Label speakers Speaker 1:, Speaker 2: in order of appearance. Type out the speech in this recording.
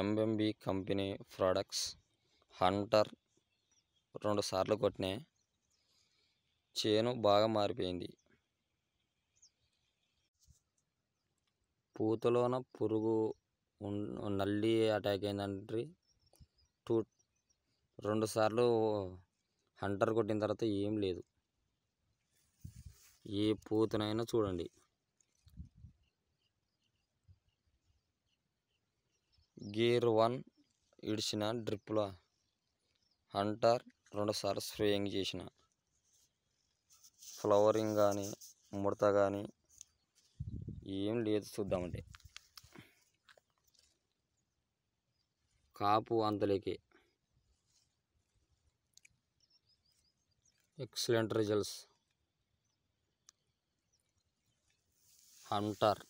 Speaker 1: MMB company products Hunter రెండు సార్లు కొట్టిన చేను బాగా మారిపోయింది పూతలోన పురుగు నల్లి అటాక్ అయిందంటే టూ రెండు సార్లు హంటర్ కొట్టిన తర్వాత ఏం లేదు ఏ పూతనైనా చూడండి గేర్ వన్ ఇడిచిన డ్రిప్ల హంటర్ రెండుసార్లు స్ప్రేయింగ్ చేసిన ఫ్లవరింగ్ కానీ ముడత కానీ ఏం లేదు చూద్దామంటే కాపు అంతలేకే ఎక్సలెంట్ రిజల్ట్స్
Speaker 2: హంటర్